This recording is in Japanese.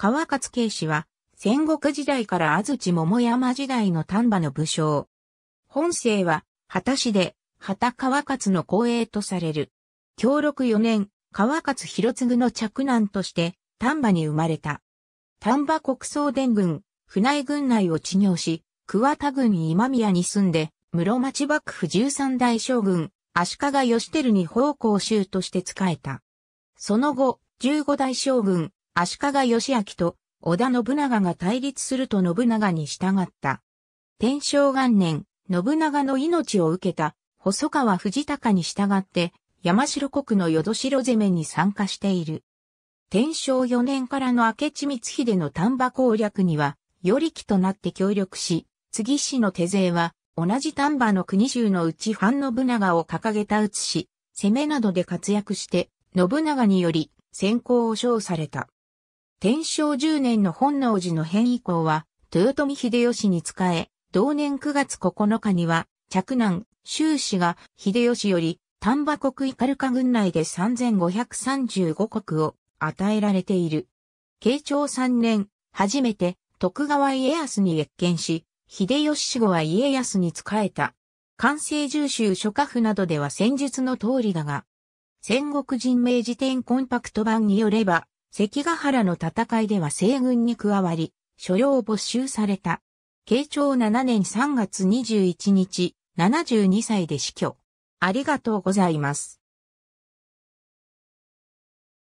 川勝慶氏は、戦国時代から安土桃山時代の丹波の武将。本姓は、畑市で、畑川勝の後衛とされる。協力4年、川勝広次の嫡男として、丹波に生まれた。丹波国総伝軍、船井軍内を治療し、桑田軍今宮に住んで、室町幕府13代将軍、足利義輝に奉公衆として仕えた。その後、15代将軍、足利義明と織田信長が対立すると信長に従った。天正元年、信長の命を受けた細川藤高に従って山城国の淀城攻めに参加している。天正4年からの明智光秀の丹波攻略には、よりきとなって協力し、次氏の手勢は、同じ丹波の国衆のうち反信長を掲げた写し、攻めなどで活躍して、信長により、先行を称された。天正十年の本能寺の変以降は、豊臣秀吉に仕え、同年9月9日には、嫡男、周氏が秀吉より丹波国イカルカ軍内で3535国を与えられている。慶長3年、初めて徳川家康に越見し、秀吉死後は家康に仕えた。関西重州諸家府などでは戦術の通りだが、戦国人明辞典コンパクト版によれば、関ヶ原の戦いでは西軍に加わり、所領没収された。慶長7年3月21日、72歳で死去。ありがとうございます。